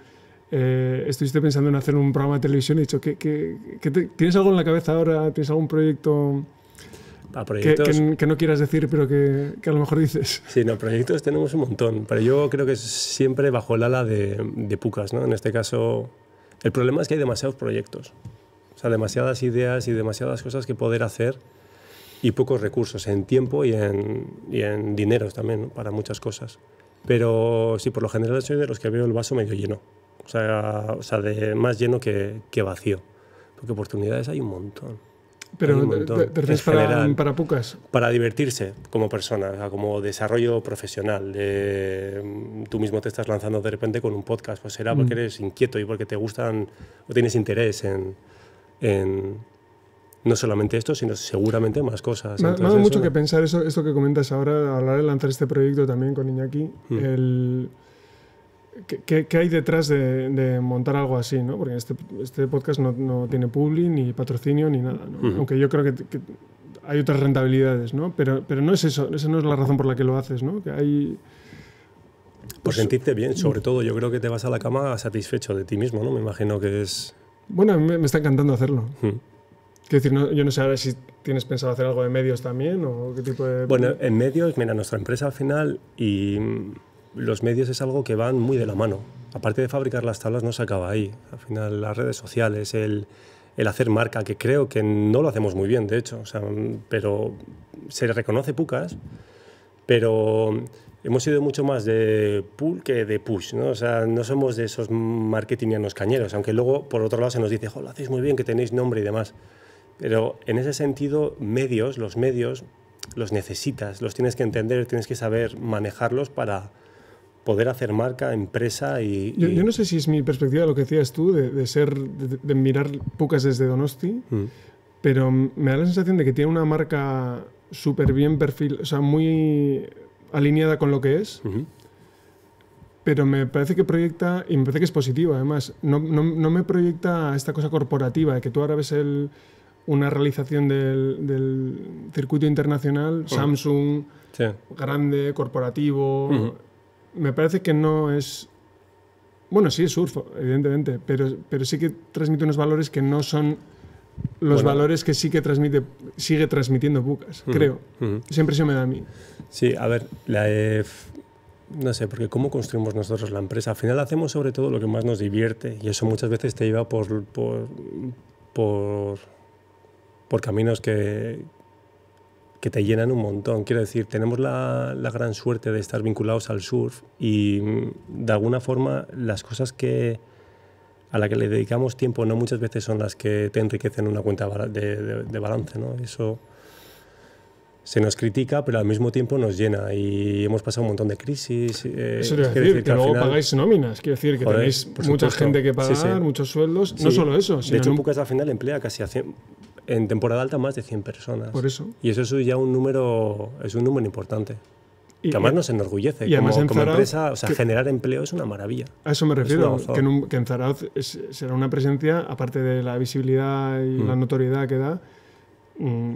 eh, estuviste pensando en hacer un programa de televisión, he dicho, ¿tienes algo en la cabeza ahora? ¿Tienes algún proyecto? Ah, que, que, no quieras decir, pero que, a lo mejor dices. Sí, no, proyectos tenemos un montón, pero yo creo que es siempre bajo el ala de, de pucas, ¿no? En este caso, el problema es que hay demasiados proyectos, o sea, demasiadas ideas y demasiadas cosas que poder hacer y pocos recursos en tiempo y en, y en dinero también para muchas cosas. Pero sí, por lo general soy de los que veo el vaso medio lleno, o sea, o sea de más lleno que, que vacío, porque oportunidades hay un montón. Pero te, para, para Para divertirse como persona, como desarrollo profesional. Mm, tú mismo te estás lanzando de repente con un podcast, pues será porque mm. eres inquieto y porque te gustan o tienes interés en no solamente esto, sino seguramente más cosas. Me, ha mucho que pensar eso, esto que comentas ahora, hablar de lanzar este proyecto también con Iñaki. Mm. El, ¿Qué, ¿Qué, hay detrás de, montar algo así? ¿no? Porque este, este podcast no, no, tiene publi, ni patrocinio, ni nada. Aunque yo creo que, hay otras rentabilidades, ¿no? Pero, pero no es eso, esa no es la razón por la que lo haces, ¿no? Que hay... por pues sentirte bien, mm. sobre todo. Yo creo que te vas a la cama satisfecho de ti mismo, ¿no? Me imagino que es... Bueno, me, me está encantando hacerlo. Mm. Quiero decir, yo no sé si tienes pensado hacer algo de medios también o qué tipo de... Bueno, en medios, mira, nuestra empresa al final y mm, los medios es algo que van muy de la mano. Aparte de fabricar las tablas no se acaba ahí. Al final las redes sociales, el, el hacer marca, que creo que no lo hacemos muy bien, de hecho, mm, pero se reconoce Pucas, pero mm, hemos sido mucho más de pull que de push, ¿no? O sea, no somos de esos marketingianos cañeros, aunque luego por otro lado se nos dice, jo, lo hacéis muy bien, que tenéis nombre y demás. Pero en ese sentido, medios, los medios, los necesitas, los tienes que entender, tienes que saber manejarlos para poder hacer marca, empresa y... Yo, no sé si es mi perspectiva lo que decías tú, de, ser, de, mirar Pucas desde Donosti, mm. pero me da la sensación de que tiene una marca súper bien perfil, o sea, muy alineada con lo que es, pero me parece que proyecta, y me parece que es positivo además, no, no me proyecta esta cosa corporativa, de que tú ahora ves el una realización del, circuito internacional, Samsung, grande, corporativo. Me parece que no es. Bueno, sí, es surf, evidentemente, pero, pero sí que transmite unos valores que no son los valores que sí que transmite, sigue transmitiendo Bucas, creo. siempre se me da a mí. Sí, a ver, la, EF no sé, porque cómo construimos nosotros la empresa. Al final hacemos sobre todo lo que más nos divierte y eso muchas veces te lleva por, por por caminos que, que te llenan un montón. Quiero decir, tenemos la, la, gran suerte de estar vinculados al surf y mm, de alguna forma las cosas que a las que le dedicamos tiempo no muchas veces son las que te enriquecen una cuenta de, de, balance. ¿no? Eso se nos critica, pero al mismo tiempo nos llena y hemos pasado un montón de crisis. Eh, Eso quiere decir, que, luego pagáis nóminas, quiere decir que tenéis mucha gente que pagar, muchos sueldos, no solo eso. de hecho, un... Pucas al final emplea casi a 100, en temporada alta más de 100 personas. Por eso. Y eso es ya un número, es un número importante. Y, que además nos enorgullece. Y como, empresa, generar empleo es una maravilla. A eso me refiero, que, en un, será una presencia, aparte de la visibilidad y la mm. notoriedad que da, mm,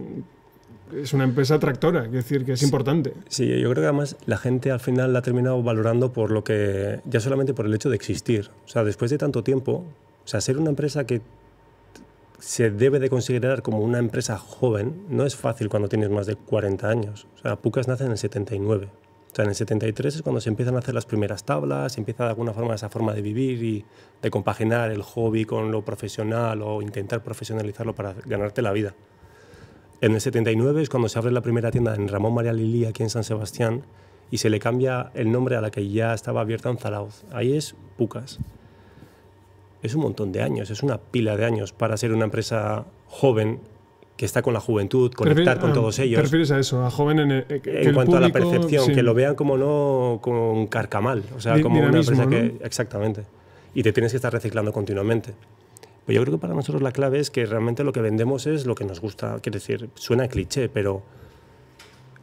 es una empresa tractora, es decir, que es importante. Sí, yo creo que además la gente al final la ha terminado valorando por lo que, ya solamente por el hecho de existir. O sea, después de tanto tiempo, o sea, ser una empresa que se debe de considerar como una empresa joven no es fácil cuando tienes más de 40 años. O sea, Pucas nace en el 79. O sea, en el 73 es cuando se empiezan a hacer las primeras tablas, empieza de alguna forma esa forma de vivir y de compaginar el hobby con lo profesional o intentar profesionalizarlo para ganarte la vida. En el 79 es cuando se abre la primera tienda en Ramón María Lilí, aquí en San Sebastián, y se le cambia el nombre a la que ya estaba abierta en Zarauz. Ahí es Pucas es un montón de años, es una pila de años para ser una empresa joven que está con la juventud, conectar con todos ellos. ¿Te refieres a eso? A joven en, eh, el, en cuanto a la percepción, que lo vean como no con un carcamal, o sea, como una empresa que exactamente. Y te tienes que estar reciclando continuamente. Pues yo creo que para nosotros la clave es que realmente lo que vendemos es lo que nos gusta, quiere decir, suena cliché, pero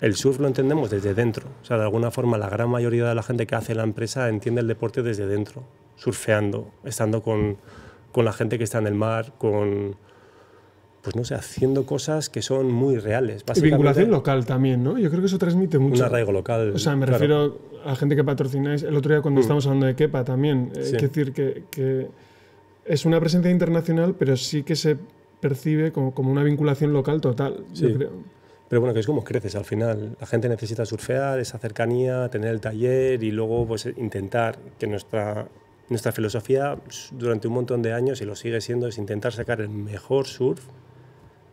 el surf lo entendemos desde dentro. O sea, de alguna forma la gran mayoría de la gente que hace la empresa entiende el deporte desde dentro surfeando, estando con, la gente que está en el mar, con, pues no sé, haciendo cosas que son muy reales. Y vinculación local también, ¿no? Yo creo que eso transmite mucho. Un arraigo local. O sea, me refiero a gente que patrocináis. El otro día cuando mm. estábamos hablando de Kepa también, es eh, decir, que, es una presencia internacional, pero sí que se percibe como, una vinculación local total, sí. creo. Pero bueno, que es como creces al final. La gente necesita surfear, esa cercanía, tener el taller y luego pues intentar que nuestra nuestra filosofía pues, durante un montón de años, y lo sigue siendo, es intentar sacar el mejor surf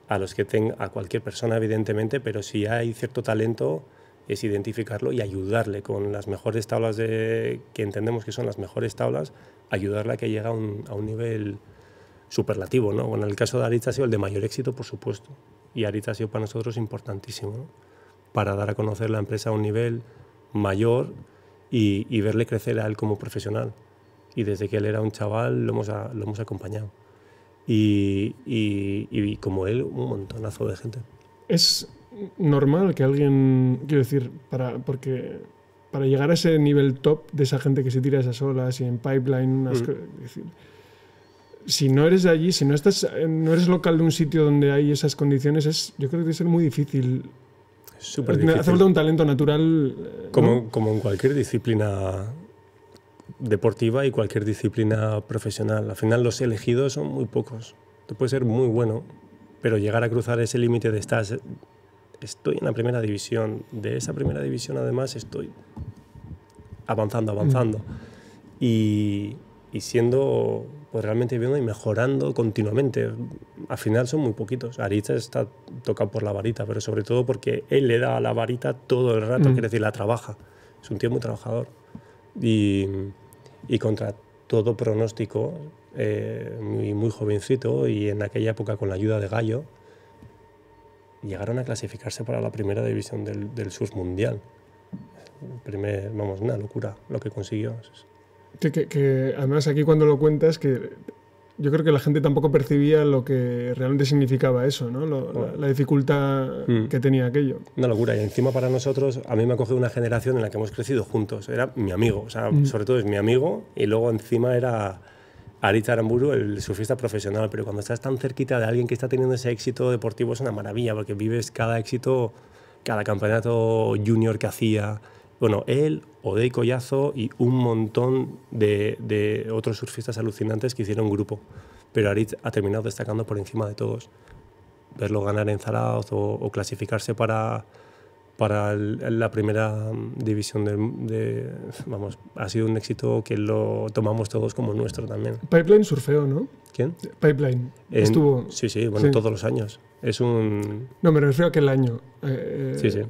a los que tenga, a cualquier persona, evidentemente, pero si hay cierto talento, es identificarlo y ayudarle con las mejores tablas de, que entendemos que son las mejores tablas, ayudarle a que llegue a un, nivel superlativo. ¿no? en el caso de Aritz ha sido el de mayor éxito, por supuesto, y Aritz ha sido para nosotros importantísimo, para dar a conocer la empresa a un nivel mayor y, y verle crecer a él como profesional y desde que él era un chaval lo hemos, lo hemos acompañado. Y, y, como él, un montonazo de gente. Es normal que alguien, quiero decir, para, porque para llegar a ese nivel top de esa gente que se tira esas olas y en pipeline, mm. si no eres de allí, si no, estás, no eres local de un sitio donde hay esas condiciones, es, yo creo que debe ser muy difícil Súper difícil. Hace falta un talento natural. Eh, como, como en cualquier disciplina deportiva y cualquier disciplina profesional. Al final los elegidos son muy pocos. Tú puedes ser muy bueno, pero llegar a cruzar ese límite de estar estoy en la primera división, de esa primera división además estoy avanzando, mm. avanzando. Y, y, siendo, pues realmente viendo y mejorando continuamente. Al final son muy poquitos. Aritz está tocado por la varita, pero sobre todo porque él le da a la varita todo el rato, mm. quiere decir, la trabaja. Es un tío muy trabajador. Y, y contra todo pronóstico, eh, muy, muy jovencito y en aquella época con la ayuda de Gallo, llegaron a clasificarse para la primera división del, del sur mundial. Primer, vamos, una locura lo que consiguió. Que, que, además aquí cuando lo cuentas que yo creo que la gente tampoco percibía lo que realmente significaba eso, ¿no? la, dificultad mm. que tenía aquello. Una locura. Y encima para nosotros, a mí me ha cogido una generación en la que hemos crecido juntos. Era mi amigo, o sea, mm. sobre todo es mi amigo. Y luego encima era Aritz Aramburu, el surfista profesional. Pero cuando estás tan cerquita de alguien que está teniendo ese éxito deportivo es una maravilla, porque vives cada éxito, cada campeonato junior que hacía bueno, él, Odey Collazo y un montón de, otros surfistas alucinantes que hicieron grupo. Pero Aritz ha terminado destacando por encima de todos. Verlo ganar en Zarauz o, clasificarse para, para la primera división de, Vamos, ha sido un éxito que lo tomamos todos como nuestro también. Pipeline Surfeo, ¿no? ¿Quién? Pipeline. Estuvo... Sí, sí, bueno, todos los años. Es un... No, me refiero a aquel año. Eh, sí, sí.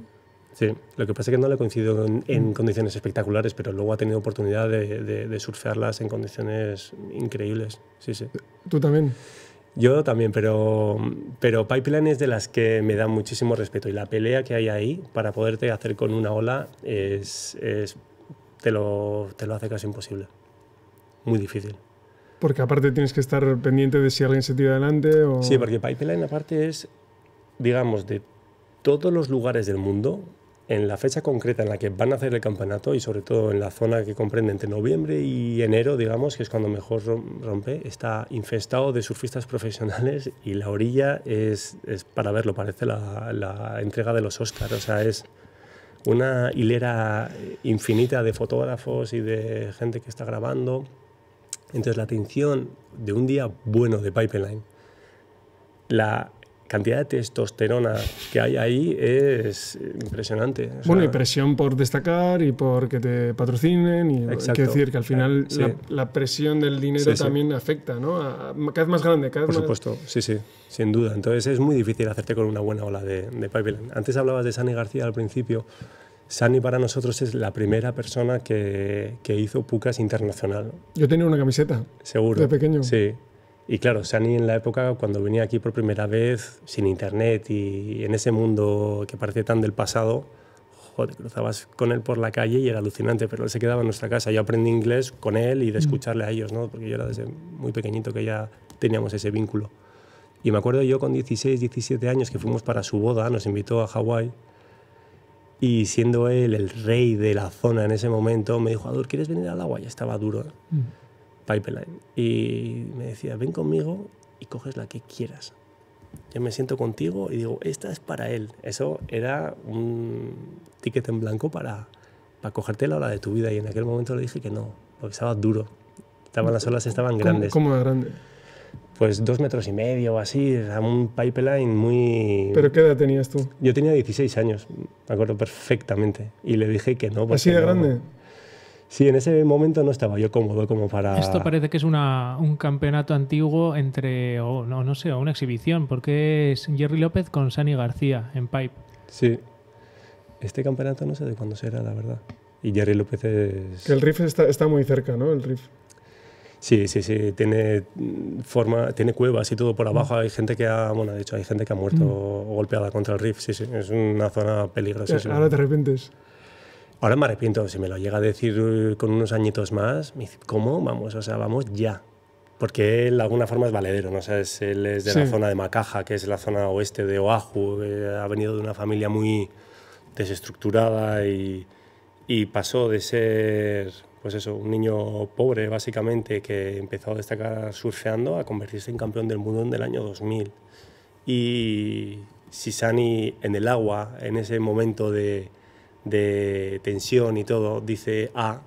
Sí, lo que pasa es que no le coincido en, en mm. condiciones espectaculares, pero luego ha tenido oportunidad de, surfearlas en condiciones increíbles. Sí, sí. ¿Tú también? Yo también, pero, pero Pipeline es de las que me da muchísimo respeto y la pelea que hay ahí para poderte hacer con una ola es, te, lo, te lo hace casi imposible. Muy difícil. Porque aparte tienes que estar pendiente de si alguien se tira adelante o... Sí, porque Pipeline aparte es, digamos, de todos los lugares del mundo, en la fecha concreta en la que van a hacer el campeonato y sobre todo en la zona que comprende entre noviembre y enero, digamos, que es cuando mejor rompe, está infestado de surfistas profesionales y la orilla es, es para verlo, parece la, la entrega de los Oscars, o sea, es una hilera infinita de fotógrafos y de gente que está grabando. Entonces la atención de un día bueno de Pipeline, la cantidad de testosterona que hay ahí es impresionante. bueno, y presión por destacar y por que te patrocinen. Y exacto, hay que decir que al final eh, la, presión del dinero también afecta, ¿no? cada vez más grande, cada vez Por supuesto, sí, sí, sin duda. Entonces es muy difícil hacerte con una buena ola de, pipeline. Antes hablabas de Sani García al principio. Sani para nosotros es la primera persona que, que hizo Pucas internacional. Yo tenía una camiseta. Seguro. De pequeño. Sí, y claro, Sani en la época, cuando venía aquí por primera vez, sin internet y en ese mundo que parece tan del pasado, joder, cruzabas con él por la calle y era alucinante, pero él se quedaba en nuestra casa. Yo aprendí inglés con él y de mm. escucharle a ellos, ¿no? porque yo era desde muy pequeñito que ya teníamos ese vínculo. Y me acuerdo yo con 16, 17 años que fuimos para su boda, nos invitó a Hawái. Y siendo él el rey de la zona en ese momento, me dijo, Adur, ¿quieres venir al agua? Ya estaba duro. Mm. Pipeline. Y me decía, ven conmigo y coges la que quieras. Yo me siento contigo y digo, esta es para él. Eso era un ticket en blanco para, para cogerte la ola de tu vida. Y en aquel momento le dije que no, porque estaba duro. Estaban las olas, estaban grandes. ¿Cómo de grande? Pues dos metros y medio o así, era un pipeline muy... ¿Pero qué edad tenías tú? Yo tenía 16 años, me acuerdo perfectamente. Y le dije que no. ¿Así de grande? Sí, en ese momento no estaba yo cómodo como para... Esto parece que es un campeonato antiguo entre, o no, no sé, una exhibición, porque es Jerry López con Sani García en Pipe. Sí. Este campeonato no sé de cuándo será, la verdad. Y Jerry López es... Que el riff está, muy cerca, ¿no? El riff. Sí, sí, sí. Tiene mm, forma, tiene cuevas y todo por abajo. Hay gente que ha, de hecho, hay gente que ha muerto mm. golpeada contra el riff. Sí, sí. Es una zona peligrosa. Eh, ahora repente es... Ahora me arrepiento, si me lo llega a decir eh, con unos añitos más, me dice, ¿cómo? Vamos, o sea, vamos ya. Porque él de alguna forma es valedero, ¿no? O sea, es, él es de la zona de Macaja, que es la zona oeste de Oahu, eh, ha venido de una familia muy desestructurada y, y pasó de ser pues eso, un niño pobre básicamente que empezó a destacar surfeando a convertirse en campeón del mundo en el año 2000. Y Sisani en el agua, en ese momento de, de tensión y todo, dice A,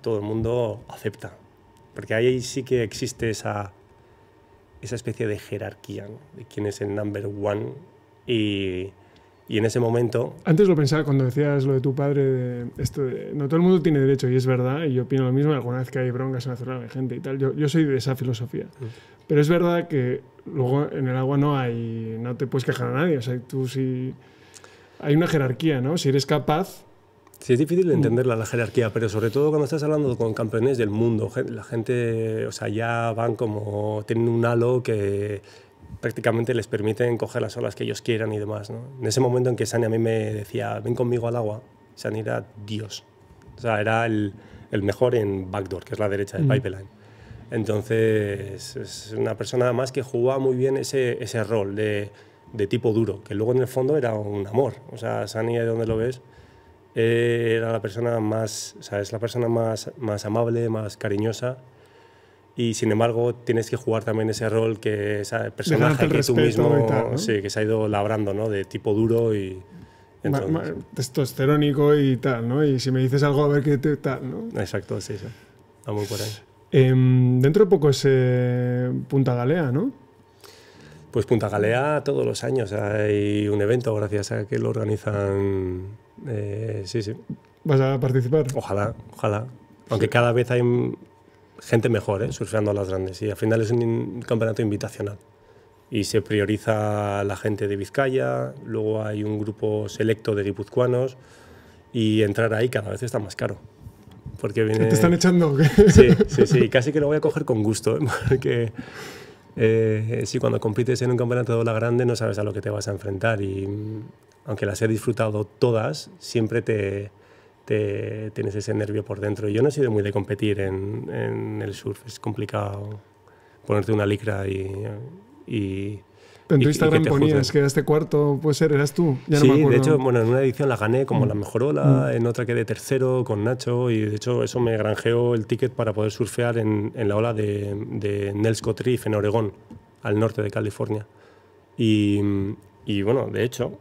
todo el mundo acepta. Porque ahí sí que existe esa, esa especie de jerarquía, de quién es el number one y, y en ese momento... Antes lo pensaba cuando decías lo de tu padre, de esto de, no todo el mundo tiene derecho y es verdad, y yo opino lo mismo, alguna vez que hay broncas en la zona de gente y tal, yo, yo soy de esa filosofía. Mm. Pero es verdad que luego en el agua no hay, no te puedes quejar a nadie, o sea, tú si... Sí, hay una jerarquía, ¿no? Si eres capaz... Sí, es difícil mm. entender entenderla la jerarquía, pero sobre todo cuando estás hablando con campeones del mundo, la gente, o sea, ya van como, tienen un halo que prácticamente les permite coger las olas que ellos quieran y demás, ¿no? En ese momento en que Sani a mí me decía, ven conmigo al agua, Sani era Dios. O sea, era el, mejor en backdoor, que es la derecha del mm. pipeline. Entonces, es una persona más que jugaba muy bien ese rol de de tipo duro, que luego en el fondo era un amor. O sea, Sani, de donde lo ves, eh, era la persona más, o es la persona más, más amable, más cariñosa. Y sin embargo, tienes que jugar también ese rol que esa personaje que tú mismo sí, que se ha ido labrando, ¿no? De tipo duro y. testosterónico y tal, ¿no? Y si me dices algo, a ver qué te, tal, ¿no? Exacto, sí, sí. Vamos por ahí. Em, dentro de poco es Punta Galea, ¿no? Pues Punta Galea todos los años hay un evento gracias a que lo organizan. Eh, sí, sí. ¿Vas a participar? Ojalá, ojalá. Aunque cada vez hay gente mejor, ¿eh? surfeando a las grandes. Y al final es un campeonato invitacional. Y se prioriza la gente de Vizcaya, luego hay un grupo selecto de guipuzcoanos y entrar ahí cada vez está más caro. Porque ¿Te están echando? Sí, sí, sí. Casi que lo voy a coger con gusto, ¿eh? porque eh, si cuando compites en un campeonato de ola grande no sabes a lo que te vas a enfrentar y mm, aunque las he disfrutado todas, siempre te, tienes ese nervio por dentro. yo no he sido muy de competir en, el surf, es complicado ponerte una licra y en tu Instagram ponías que este cuarto, puede ser, eras tú. sí, de hecho, bueno, en una edición la gané como la mm. mejor ola, mm. en otra quedé tercero con Nacho y de hecho eso me granjeó el ticket para poder surfear en, la ola de, de Nelscott en Oregón, al norte de California. Y, bueno, de hecho,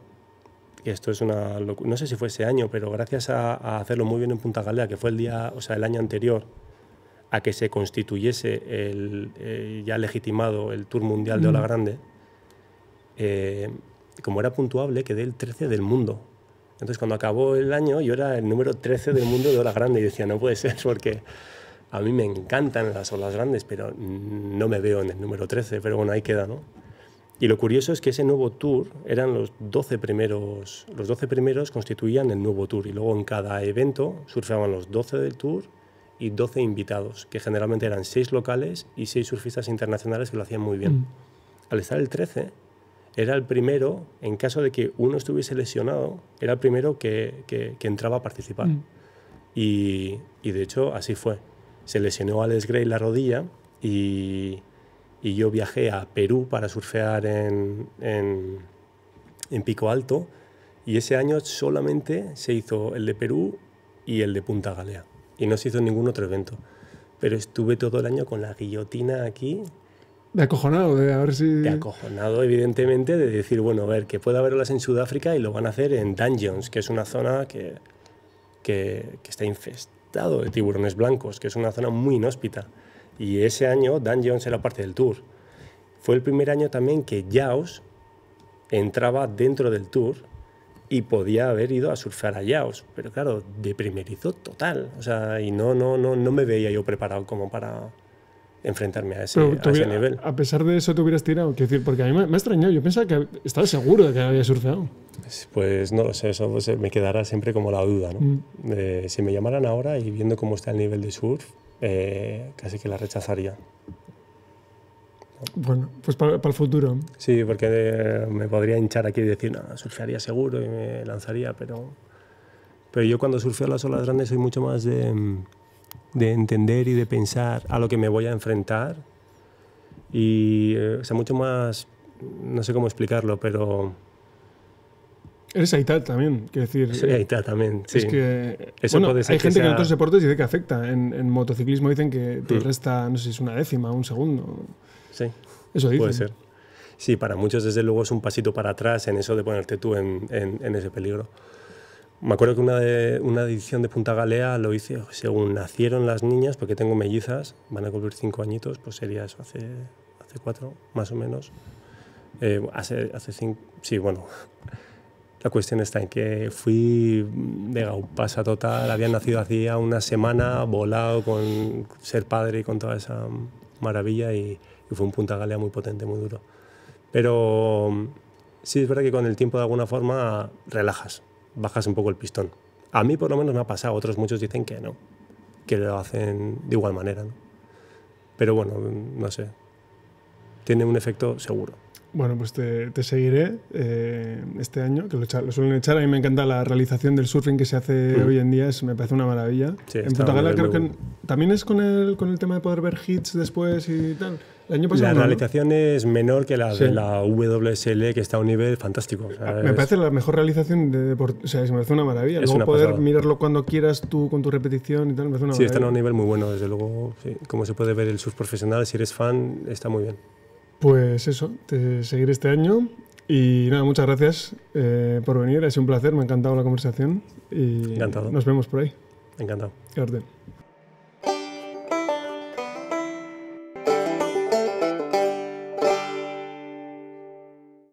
esto es una no sé si fue ese año, pero gracias a, hacerlo muy bien en Punta Galea, que fue el día, o sea, el año anterior a que se constituyese el eh, ya legitimado el Tour Mundial de Ola mm. Grande, eh, como era puntuable, quedé el 13 del mundo. Entonces, cuando acabó el año, yo era el número 13 del mundo de olas grandes. y decía, no puede ser, porque a mí me encantan las olas grandes, pero no me veo en el número 13, pero bueno, ahí queda, ¿no? Y lo curioso es que ese nuevo tour eran los 12 primeros, los 12 primeros constituían el nuevo tour y luego en cada evento surfeaban los 12 del tour y 12 invitados, que generalmente eran 6 locales y 6 surfistas internacionales que lo hacían muy bien. Mm. Al estar el 13, era el primero, en caso de que uno estuviese lesionado, era el primero que, entraba a participar. Mm. Y, de hecho así fue. Se lesionó Alex Gray la rodilla y, yo viajé a Perú para surfear en, en Pico Alto y ese año solamente se hizo el de Perú y el de Punta Galea. Y no se hizo ningún otro evento. Pero estuve todo el año con la guillotina aquí de acojonado, de a ver si... De acojonado, evidentemente, de decir, bueno, a ver, que pueda haberlas en Sudáfrica y lo van a hacer en Dungeons, que es una zona que, que, que está infestado de tiburones blancos, que es una zona muy inhóspita. Y ese año Dungeons era parte del tour. Fue el primer año también que Yaos entraba dentro del tour y podía haber ido a surfear a Yaos, pero claro, de primerizo total, o sea, y no no no no me veía yo preparado como para enfrentarme a ese, a ese, nivel. A pesar de eso, te hubieras tirado, quiero decir, porque a mí me, ha extrañado. Yo pensaba que estaba seguro de que había surfeado. Pues no eso pues, me quedará siempre como la duda. ¿no? Mm. si me llamaran ahora y viendo cómo está el nivel de surf, eh, casi que la rechazaría. Bueno, pues para, el futuro. Sí, porque eh, me podría hinchar aquí y decir, no, surfearía seguro y me lanzaría, pero, pero yo cuando surfeo las olas grandes soy mucho más de mm, de entender y de pensar a lo que me voy a enfrentar. Y, eh, o sea, mucho más, no sé cómo explicarlo, pero... Eres aital también, quiero decir. Soy eh, aital también, sí. Es que, Eso bueno, hay gente que, en otros deportes dice que afecta. En, en motociclismo dicen que te mm. resta, no sé si es una décima, un segundo. Sí. Eso dice Puede ser. Sí, para muchos desde luego es un pasito para atrás en eso de ponerte tú en, en ese peligro. Me acuerdo que una, de, una edición de Punta Galea lo hice según nacieron las niñas, porque tengo mellizas, van a cumplir cinco añitos, pues sería eso, hace, hace cuatro, más o menos. Eh, hace, cinco, sí, bueno. La cuestión está en que fui de mm, gaupasa total, había nacido hacía una semana, volado con ser padre y con toda esa maravilla y, y fue un punta galea muy potente, muy duro. Pero mm, sí es verdad que con el tiempo de alguna forma relajas, bajas un poco el pistón. A mí por lo menos me ha pasado, otros muchos dicen que no, que lo hacen de igual manera. Pero bueno, no sé, tiene un efecto seguro. Bueno, pues te, seguiré eh, este año, que lo, suelen echar. A mí me encanta la realización del surfing que se hace mm. hoy en día, me parece una maravilla. en Portugal creo que también es con el, con el tema de poder ver hits después y tal la ¿eh? realización es menor que la de la WSL, que está a un nivel fantástico. me parece la mejor realización de deporte. O sea, se me parece una maravilla. Es luego poder mirarlo cuando quieras tú con tu repetición y tal, me parece una maravilla. Sí, está a un nivel muy bueno, desde luego. Como se puede ver el subprofesional, profesional, si eres fan, está muy bien. Pues eso, te seguiré este año. Y nada, muchas gracias eh, por venir. Ha sido un placer, me ha encantado la conversación. Y Encantado. Nos vemos por ahí. Encantado. orden